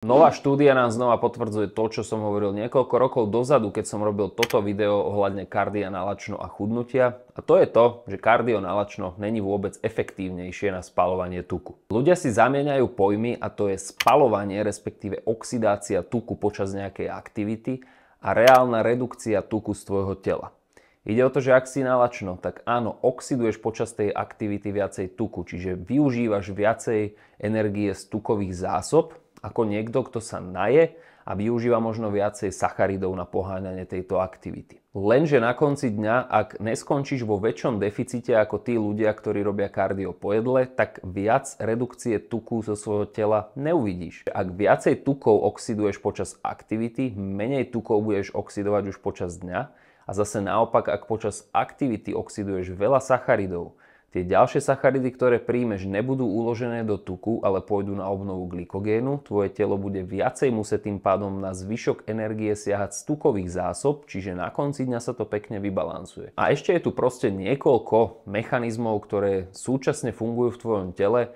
Nová štúdia nám znova potvrdzuje to, čo som hovoril niekoľko rokov dozadu, keď som robil toto video ohľadne kardia na lačno a chudnutia. A to je to, že kardio na lačno není vôbec efektívnejšie na spalovanie tuku. Ľudia si zamieňajú pojmy a to je spalovanie, respektíve oxidácia tuku počas nejakej aktivity a reálna redukcia tuku z tvojho tela. Ide o to, že ak si nalačno, tak áno, oxiduješ počas tej aktivity viacej tuku, čiže využívaš viacej energie z tukových zásob, ako niekto, kto sa naje a využíva možno viacej sacharidov na poháňanie tejto aktivity. Lenže na konci dňa, ak neskončíš vo väčšom deficite ako tí ľudia, ktorí robia kardio po jedle, tak viac redukcie tuku zo svojho tela neuvidíš. Ak viacej tukov oxiduješ počas aktivity, menej tukov budeš oxidovať už počas dňa a zase naopak, ak počas aktivity oxiduješ veľa sacharidov, Tie ďalšie sacharidy, ktoré príjmeš, nebudú uložené do tuku, ale pôjdu na obnovu glykogénu. Tvoje telo bude viacej musieť tým pádom na zvyšok energie siahať z tukových zásob, čiže na konci dňa sa to pekne vybalancuje. A ešte je tu proste niekoľko mechanizmov, ktoré súčasne fungujú v tvojom tele,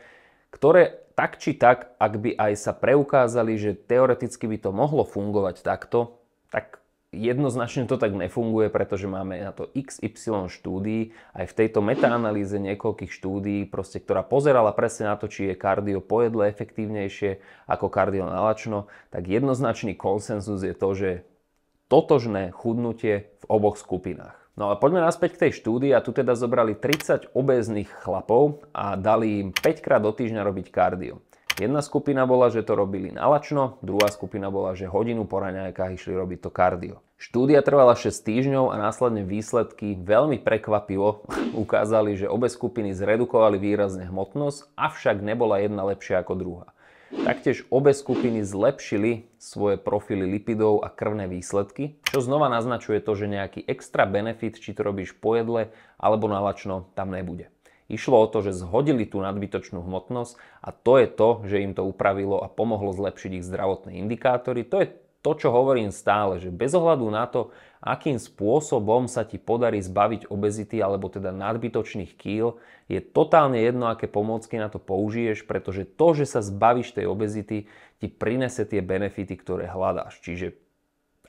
ktoré tak či tak, ak by aj sa preukázali, že teoreticky by to mohlo fungovať takto, tak Jednoznačne to tak nefunguje, pretože máme na to XY štúdií, aj v tejto metaanalýze niekoľkých štúdií, proste, ktorá pozerala presne na to, či je kardio po jedle efektívnejšie ako kardio nalačno, tak jednoznačný konsenzus je to, že totožné chudnutie v oboch skupinách. No ale poďme naspäť k tej štúdii a tu teda zobrali 30 obezných chlapov a dali im 5 krát do týždňa robiť kardio. Jedna skupina bola, že to robili nalačno, druhá skupina bola, že hodinu po raňajkách išli robiť to kardio. Štúdia trvala 6 týždňov a následne výsledky veľmi prekvapivo ukázali, že obe skupiny zredukovali výrazne hmotnosť, avšak nebola jedna lepšia ako druhá. Taktiež obe skupiny zlepšili svoje profily lipidov a krvné výsledky, čo znova naznačuje to, že nejaký extra benefit, či to robíš po jedle alebo nalačno, tam nebude. Išlo o to, že zhodili tú nadbytočnú hmotnosť a to je to, že im to upravilo a pomohlo zlepšiť ich zdravotné indikátory. To je to, čo hovorím stále, že bez ohľadu na to, akým spôsobom sa ti podarí zbaviť obezity alebo teda nadbytočných kýl, je totálne jedno, aké pomôcky na to použiješ, pretože to, že sa zbavíš tej obezity, ti prinese tie benefity, ktoré hľadáš. Čiže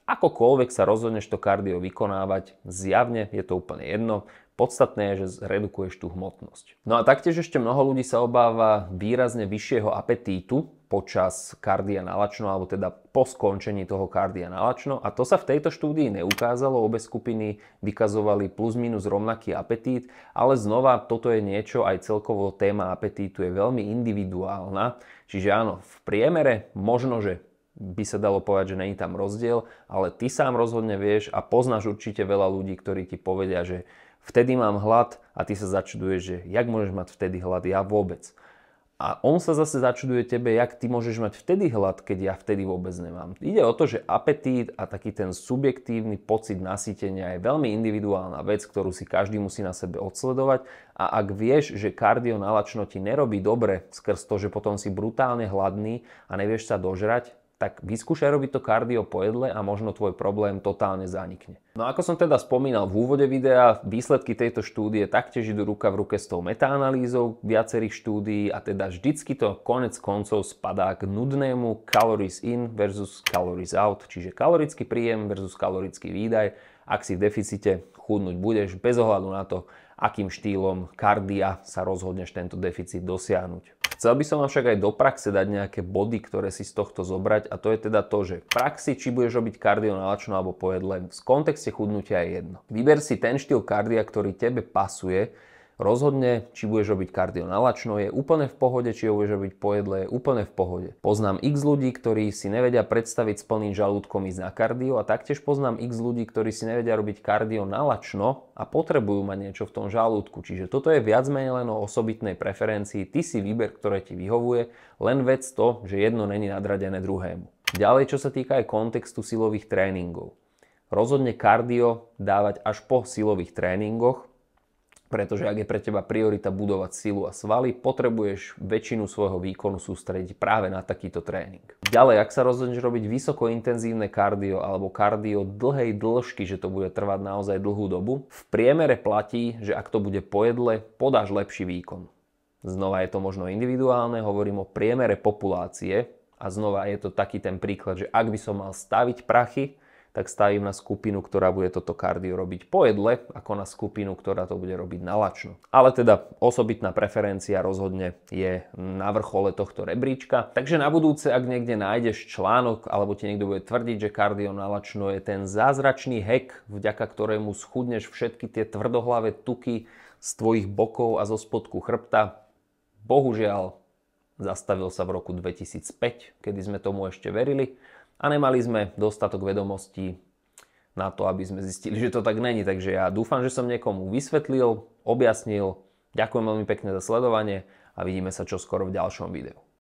akokoľvek sa rozhodneš to kardio vykonávať, zjavne je to úplne jedno. Podstatné je, že zredukuješ tú hmotnosť. No a taktiež ešte mnoho ľudí sa obáva výrazne vyššieho apetítu počas kardia nalačno, alebo teda po skončení toho kardia nalačno. A to sa v tejto štúdii neukázalo. Obe skupiny vykazovali plus minus rovnaký apetít, ale znova toto je niečo, aj celkovo téma apetítu je veľmi individuálna. Čiže áno, v priemere možno, že by sa dalo povedať, že není tam rozdiel, ale ty sám rozhodne vieš a poznáš určite veľa ľudí, ktorí ti povedia, že vtedy mám hlad a ty sa začuduješ, že jak môžeš mať vtedy hlad, ja vôbec. A on sa zase začuduje tebe, jak ty môžeš mať vtedy hlad, keď ja vtedy vôbec nemám. Ide o to, že apetít a taký ten subjektívny pocit nasýtenia je veľmi individuálna vec, ktorú si každý musí na sebe odsledovať. A ak vieš, že kardio nalačno ti nerobí dobre skrz to, že potom si brutálne hladný a nevieš sa dožrať, tak vyskúšaj robiť to kardio po jedle a možno tvoj problém totálne zanikne. No ako som teda spomínal v úvode videa, výsledky tejto štúdie taktiež idú ruka v ruke s tou metaanalýzou viacerých štúdií a teda vždycky to konec koncov spadá k nudnému calories in versus calories out, čiže kalorický príjem versus kalorický výdaj. Ak si v deficite, chudnúť budeš bez ohľadu na to, akým štýlom kardia sa rozhodneš tento deficit dosiahnuť. Chcel by som vám však aj do praxe dať nejaké body, ktoré si z tohto zobrať a to je teda to, že v praxi či budeš robiť kardio nalačno alebo pojed len. V kontexte chudnutia je jedno. Vyber si ten štýl kardia, ktorý tebe pasuje rozhodne, či budeš robiť kardio na lačno, je úplne v pohode, či ho budeš robiť po jedle, je úplne v pohode. Poznám x ľudí, ktorí si nevedia predstaviť s plným žalúdkom ísť na kardio a taktiež poznám x ľudí, ktorí si nevedia robiť kardio na lačno a potrebujú mať niečo v tom žalúdku. Čiže toto je viac menej len o osobitnej preferencii. Ty si výber, ktoré ti vyhovuje, len vec to, že jedno není nadradené druhému. Ďalej, čo sa týka aj kontextu silových tréningov. Rozhodne kardio dávať až po silových tréningoch, pretože ak je pre teba priorita budovať silu a svaly, potrebuješ väčšinu svojho výkonu sústrediť práve na takýto tréning. Ďalej, ak sa rozhodneš robiť vysokointenzívne kardio alebo kardio dlhej dĺžky, že to bude trvať naozaj dlhú dobu, v priemere platí, že ak to bude po jedle, podáš lepší výkon. Znova je to možno individuálne, hovorím o priemere populácie a znova je to taký ten príklad, že ak by som mal staviť prachy, tak stavím na skupinu, ktorá bude toto kardio robiť po jedle, ako na skupinu, ktorá to bude robiť na lačno. Ale teda osobitná preferencia rozhodne je na vrchole tohto rebríčka. Takže na budúce, ak niekde nájdeš článok, alebo ti niekto bude tvrdiť, že kardio na lačno je ten zázračný hek, vďaka ktorému schudneš všetky tie tvrdohlavé tuky z tvojich bokov a zo spodku chrbta, bohužiaľ zastavil sa v roku 2005, kedy sme tomu ešte verili a nemali sme dostatok vedomostí na to, aby sme zistili, že to tak není. Takže ja dúfam, že som niekomu vysvetlil, objasnil. Ďakujem veľmi pekne za sledovanie a vidíme sa čoskoro v ďalšom videu.